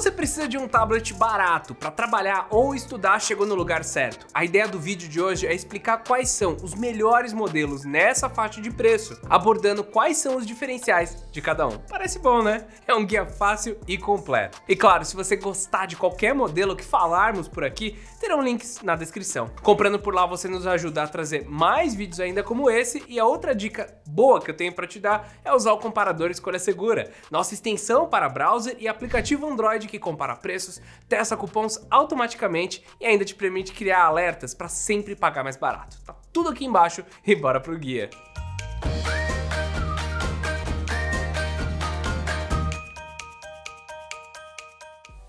você precisa de um tablet barato para trabalhar ou estudar, chegou no lugar certo. A ideia do vídeo de hoje é explicar quais são os melhores modelos nessa faixa de preço, abordando quais são os diferenciais de cada um. Parece bom, né? É um guia fácil e completo. E claro, se você gostar de qualquer modelo que falarmos por aqui, terão links na descrição. Comprando por lá, você nos ajuda a trazer mais vídeos ainda como esse. E a outra dica boa que eu tenho para te dar é usar o comparador escolha segura, nossa extensão para browser e aplicativo Android que compara preços, testa cupons automaticamente e ainda te permite criar alertas para sempre pagar mais barato. Tá tudo aqui embaixo e bora pro guia.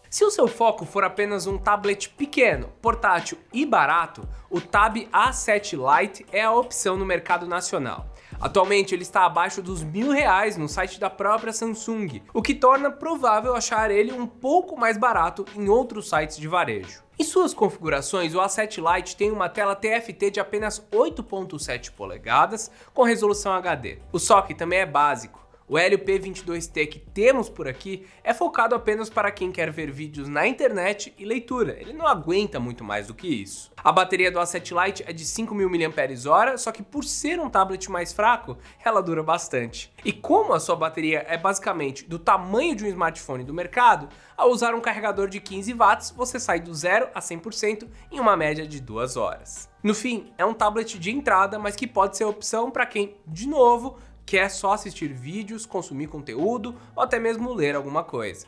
Se o seu foco for apenas um tablet pequeno, portátil e barato, o Tab A7 Lite é a opção no mercado nacional. Atualmente ele está abaixo dos mil reais no site da própria Samsung, o que torna provável achar ele um pouco mais barato em outros sites de varejo. Em suas configurações, o A7 Lite tem uma tela TFT de apenas 8.7 polegadas com resolução HD. O SoC também é básico, o LP22T que temos por aqui é focado apenas para quem quer ver vídeos na internet e leitura, ele não aguenta muito mais do que isso. A bateria do A7 Lite é de 5.000 mAh, só que por ser um tablet mais fraco, ela dura bastante. E como a sua bateria é basicamente do tamanho de um smartphone do mercado, ao usar um carregador de 15 watts, você sai do 0 a 100% em uma média de 2 horas. No fim, é um tablet de entrada, mas que pode ser opção para quem, de novo, que é só assistir vídeos, consumir conteúdo ou até mesmo ler alguma coisa.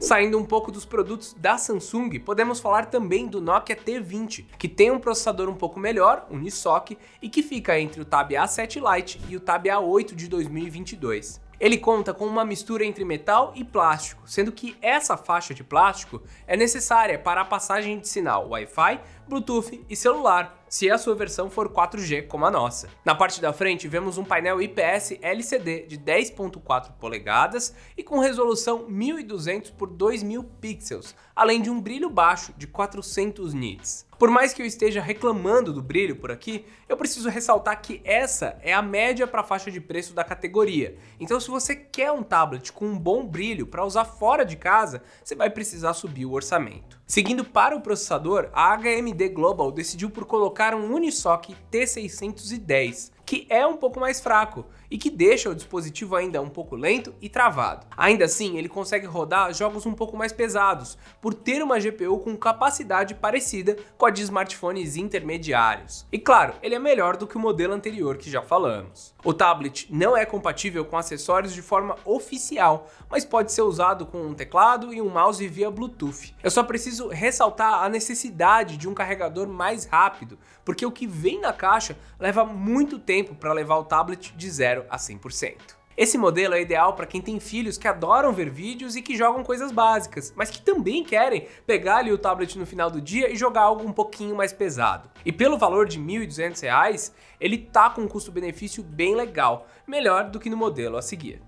Saindo um pouco dos produtos da Samsung, podemos falar também do Nokia T20, que tem um processador um pouco melhor, o Unisoc, e que fica entre o Tab A7 Lite e o Tab A8 de 2022. Ele conta com uma mistura entre metal e plástico, sendo que essa faixa de plástico é necessária para a passagem de sinal Wi-Fi, Bluetooth e celular, se a sua versão for 4G como a nossa. Na parte da frente vemos um painel IPS LCD de 10.4 polegadas e com resolução 1200 por 2000 pixels, além de um brilho baixo de 400 nits. Por mais que eu esteja reclamando do brilho por aqui, eu preciso ressaltar que essa é a média para a faixa de preço da categoria. Então se você quer um tablet com um bom brilho para usar fora de casa, você vai precisar subir o orçamento. Seguindo para o processador, a HMD Global decidiu por colocar um Unisoc T610, que é um pouco mais fraco, e que deixa o dispositivo ainda um pouco lento e travado. Ainda assim, ele consegue rodar jogos um pouco mais pesados, por ter uma GPU com capacidade parecida com a de smartphones intermediários. E claro, ele é melhor do que o modelo anterior que já falamos. O tablet não é compatível com acessórios de forma oficial, mas pode ser usado com um teclado e um mouse via Bluetooth. Eu só preciso ressaltar a necessidade de um carregador mais rápido, porque o que vem na caixa leva muito tempo para levar o tablet de zero 0 a 100%. Esse modelo é ideal para quem tem filhos que adoram ver vídeos e que jogam coisas básicas, mas que também querem pegar ali o tablet no final do dia e jogar algo um pouquinho mais pesado. E pelo valor de R$ 1.200, ele tá com um custo-benefício bem legal, melhor do que no modelo a seguir.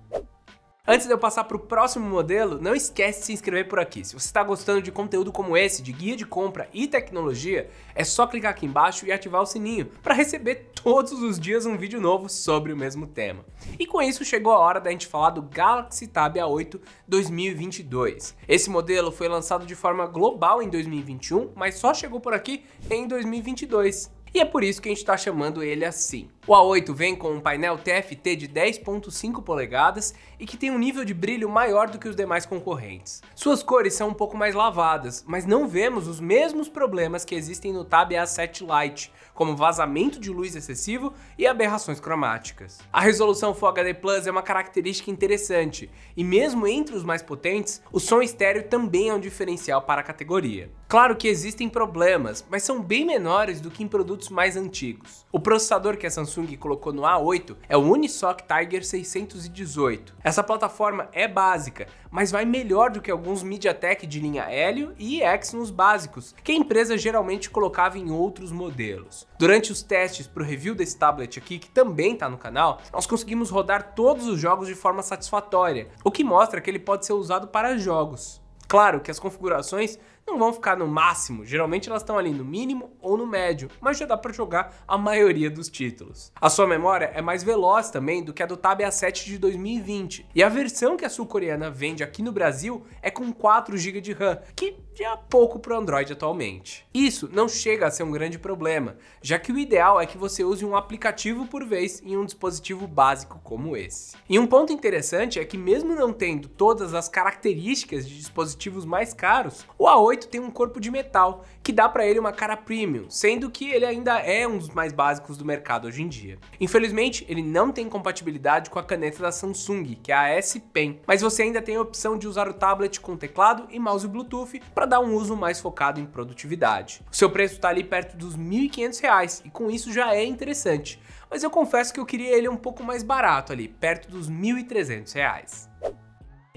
Antes de eu passar para o próximo modelo, não esquece de se inscrever por aqui. Se você está gostando de conteúdo como esse, de guia de compra e tecnologia, é só clicar aqui embaixo e ativar o sininho para receber todos os dias um vídeo novo sobre o mesmo tema. E com isso chegou a hora da gente falar do Galaxy Tab A8 2022. Esse modelo foi lançado de forma global em 2021, mas só chegou por aqui em 2022. E é por isso que a gente está chamando ele assim. O A8 vem com um painel TFT de 10.5 polegadas e que tem um nível de brilho maior do que os demais concorrentes. Suas cores são um pouco mais lavadas, mas não vemos os mesmos problemas que existem no Tab A7 Lite, como vazamento de luz excessivo e aberrações cromáticas. A resolução Full HD Plus é uma característica interessante, e mesmo entre os mais potentes, o som estéreo também é um diferencial para a categoria. Claro que existem problemas, mas são bem menores do que em produtos mais antigos. O processador que a Samsung Samsung colocou no A8 é o Unisoc Tiger 618. Essa plataforma é básica, mas vai melhor do que alguns MediaTek de linha Helio e Exynos básicos, que a empresa geralmente colocava em outros modelos. Durante os testes para o review desse tablet aqui, que também está no canal, nós conseguimos rodar todos os jogos de forma satisfatória, o que mostra que ele pode ser usado para jogos. Claro que as configurações não vão ficar no máximo, geralmente elas estão ali no mínimo ou no médio, mas já dá para jogar a maioria dos títulos. A sua memória é mais veloz também do que a do Tab A7 de 2020, e a versão que a sul-coreana vende aqui no Brasil é com 4 GB de RAM, que já é pouco para o Android atualmente. Isso não chega a ser um grande problema, já que o ideal é que você use um aplicativo por vez em um dispositivo básico como esse. E um ponto interessante é que mesmo não tendo todas as características de dispositivos mais caros, o A8 tem um corpo de metal, que dá para ele uma cara premium, sendo que ele ainda é um dos mais básicos do mercado hoje em dia. Infelizmente, ele não tem compatibilidade com a caneta da Samsung, que é a S Pen, mas você ainda tem a opção de usar o tablet com teclado e mouse Bluetooth para dar um uso mais focado em produtividade. O seu preço está ali perto dos R$ 1.500 e com isso já é interessante, mas eu confesso que eu queria ele um pouco mais barato ali, perto dos R$ 1.300.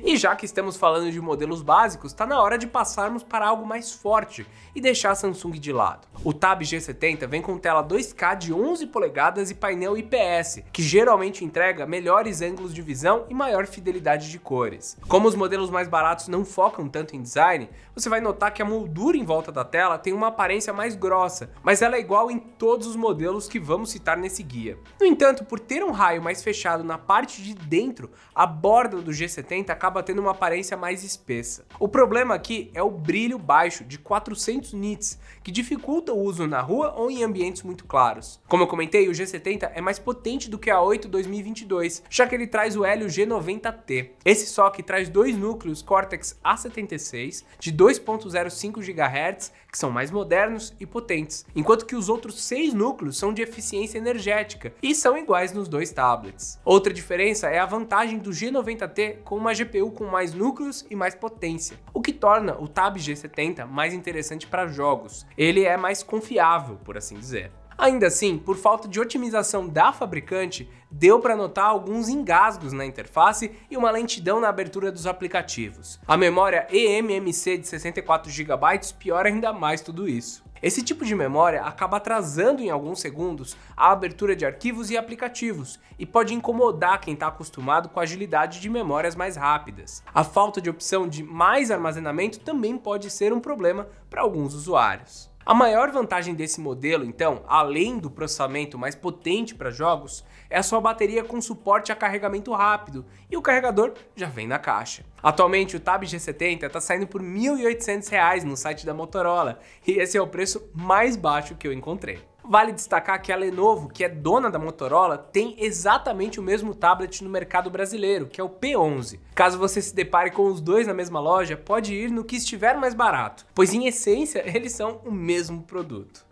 E já que estamos falando de modelos básicos, está na hora de passarmos para algo mais forte e deixar a Samsung de lado. O Tab G70 vem com tela 2K de 11 polegadas e painel IPS, que geralmente entrega melhores ângulos de visão e maior fidelidade de cores. Como os modelos mais baratos não focam tanto em design, você vai notar que a moldura em volta da tela tem uma aparência mais grossa, mas ela é igual em todos os modelos que vamos citar nesse guia. No entanto, por ter um raio mais fechado na parte de dentro, a borda do G70 acaba tendo uma aparência mais espessa. O problema aqui é o brilho baixo de 400 nits, que dificulta o uso na rua ou em ambientes muito claros. Como eu comentei, o G70 é mais potente do que a 8 2022, já que ele traz o Helio G90T. Esse SOC traz dois núcleos Cortex A76 de 2.05 GHz, que são mais modernos e potentes, enquanto que os outros seis núcleos são de eficiência energética e são iguais nos dois tablets. Outra diferença é a vantagem do G90T com uma GPU com mais núcleos e mais potência, o que torna o Tab G70 mais interessante para jogos. Ele é mais confiável, por assim dizer. Ainda assim, por falta de otimização da fabricante, deu para notar alguns engasgos na interface e uma lentidão na abertura dos aplicativos. A memória eMMC de 64 GB piora ainda mais tudo isso. Esse tipo de memória acaba atrasando em alguns segundos a abertura de arquivos e aplicativos e pode incomodar quem está acostumado com a agilidade de memórias mais rápidas. A falta de opção de mais armazenamento também pode ser um problema para alguns usuários. A maior vantagem desse modelo, então, além do processamento mais potente para jogos, é a sua bateria com suporte a carregamento rápido, e o carregador já vem na caixa. Atualmente o Tab G70 está saindo por R$ 1.800 no site da Motorola, e esse é o preço mais baixo que eu encontrei. Vale destacar que a Lenovo, que é dona da Motorola, tem exatamente o mesmo tablet no mercado brasileiro, que é o P11. Caso você se depare com os dois na mesma loja, pode ir no que estiver mais barato, pois em essência eles são o mesmo produto.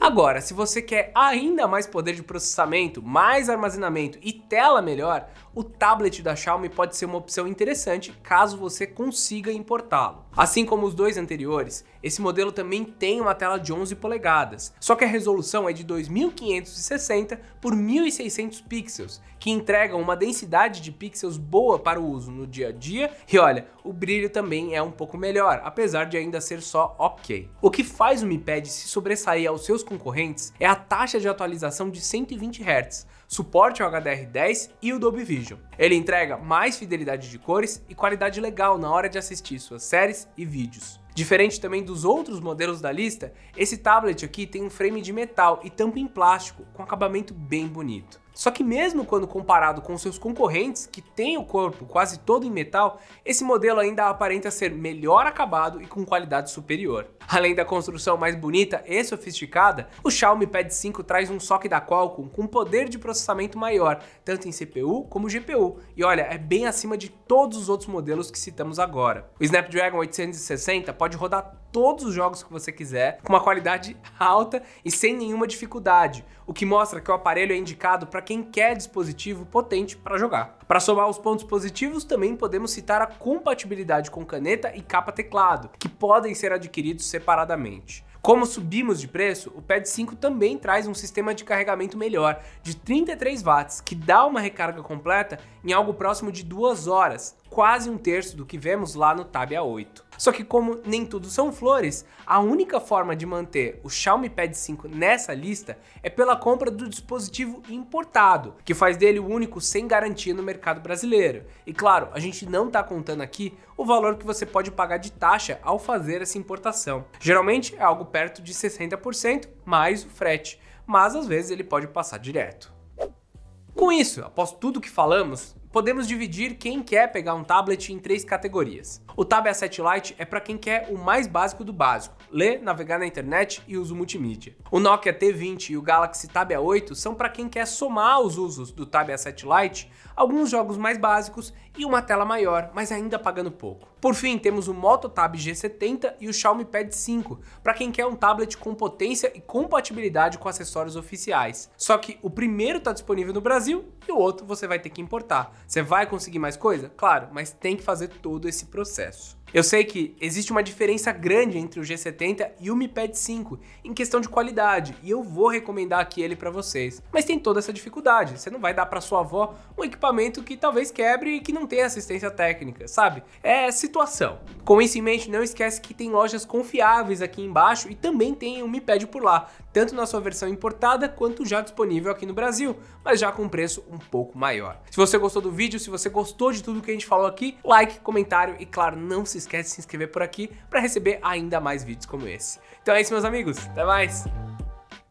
Agora, se você quer ainda mais poder de processamento, mais armazenamento e tela melhor, o tablet da Xiaomi pode ser uma opção interessante caso você consiga importá-lo. Assim como os dois anteriores, esse modelo também tem uma tela de 11 polegadas, só que a resolução é de 2560 por 1600 pixels, que entregam uma densidade de pixels boa para o uso no dia a dia, e olha, o brilho também é um pouco melhor, apesar de ainda ser só ok. O que faz o Mi Pad se sobressair aos seus concorrentes é a taxa de atualização de 120 Hz, suporte ao HDR10 e o Dolby Vision. Ele entrega mais fidelidade de cores e qualidade legal na hora de assistir suas séries e vídeos. Diferente também dos outros modelos da lista, esse tablet aqui tem um frame de metal e tampa em plástico com acabamento bem bonito. Só que mesmo quando comparado com seus concorrentes, que têm o corpo quase todo em metal, esse modelo ainda aparenta ser melhor acabado e com qualidade superior. Além da construção mais bonita e sofisticada, o Xiaomi Pad 5 traz um SoC da Qualcomm com poder de processamento maior, tanto em CPU como GPU, e olha, é bem acima de todos os outros modelos que citamos agora. O Snapdragon 860 pode rodar todos os jogos que você quiser, com uma qualidade alta e sem nenhuma dificuldade, o que mostra que o aparelho é indicado para quem quer dispositivo potente para jogar. Para somar os pontos positivos, também podemos citar a compatibilidade com caneta e capa teclado, que podem ser adquiridos separadamente. Como subimos de preço, o Pad 5 também traz um sistema de carregamento melhor, de 33 watts, que dá uma recarga completa em algo próximo de 2 horas, quase um terço do que vemos lá no Tab A8. Só que como nem tudo são flores, a única forma de manter o Xiaomi Pad 5 nessa lista é pela compra do dispositivo importado, que faz dele o único sem garantia no mercado brasileiro. E claro, a gente não está contando aqui o valor que você pode pagar de taxa ao fazer essa importação. Geralmente é algo perto de 60% mais o frete, mas às vezes ele pode passar direto. Com isso, após tudo que falamos, podemos dividir quem quer pegar um tablet em três categorias. O Tab A7 Lite é para quem quer o mais básico do básico, ler, navegar na internet e uso multimídia. O Nokia T20 e o Galaxy Tab A8 são para quem quer somar aos usos do Tab A7 Lite alguns jogos mais básicos e uma tela maior, mas ainda pagando pouco. Por fim, temos o Moto Tab G70 e o Xiaomi Pad 5, para quem quer um tablet com potência e compatibilidade com acessórios oficiais. Só que o primeiro está disponível no Brasil e o outro você vai ter que importar. Você vai conseguir mais coisa? Claro, mas tem que fazer todo esse processo. Eu sei que existe uma diferença grande entre o G70 e o Mi Pad 5 em questão de qualidade, e eu vou recomendar aqui ele para vocês. Mas tem toda essa dificuldade, você não vai dar para sua avó um equipamento que talvez quebre e que não tenha assistência técnica, sabe? É situação. Com isso em mente, não esquece que tem lojas confiáveis aqui embaixo e também tem o um Mi Pad por lá, tanto na sua versão importada quanto já disponível aqui no Brasil, mas já com preço um pouco maior. Se você gostou do do vídeo. Se você gostou de tudo que a gente falou aqui, like, comentário e, claro, não se esquece de se inscrever por aqui para receber ainda mais vídeos como esse. Então é isso, meus amigos. Até mais!